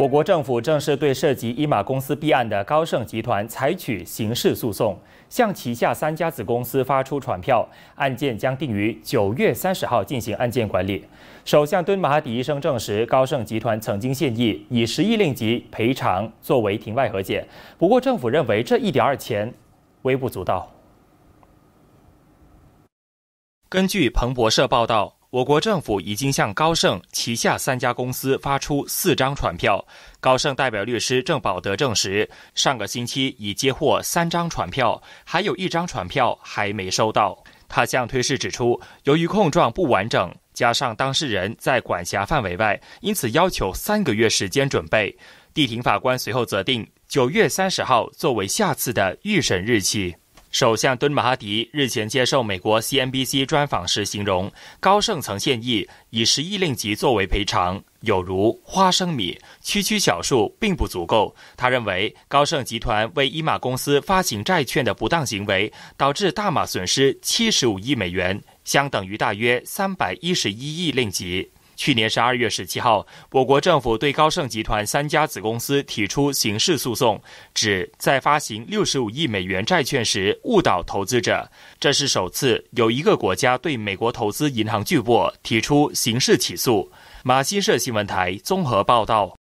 我国政府正式对涉及伊玛公司弊案的高盛集团采取刑事诉讼，向旗下三家子公司发出传票。案件将定于九月三十号进行案件管理。首相敦马哈迪医生证实，高盛集团曾经建议以十亿令吉赔偿作为庭外和解，不过政府认为这一点二钱微不足道。根据彭博社报道。我国政府已经向高盛旗下三家公司发出四张传票。高盛代表律师郑宝德证实，上个星期已接获三张传票，还有一张传票还没收到。他向《推事》指出，由于控状不完整，加上当事人在管辖范围外，因此要求三个月时间准备。地庭法官随后择定九月三十号作为下次的预审日期。首相敦马哈迪日前接受美国 CNBC 专访时形容，高盛曾建议以十亿令吉作为赔偿，有如花生米，区区小数并不足够。他认为，高盛集团为伊玛公司发行债券的不当行为，导致大马损失七十五亿美元，相等于大约三百一十一亿令吉。去年十二月十七号，我国政府对高盛集团三家子公司提出刑事诉讼，指在发行六十五亿美元债券时误导投资者。这是首次有一个国家对美国投资银行巨擘提出刑事起诉。马新社新闻台综合报道。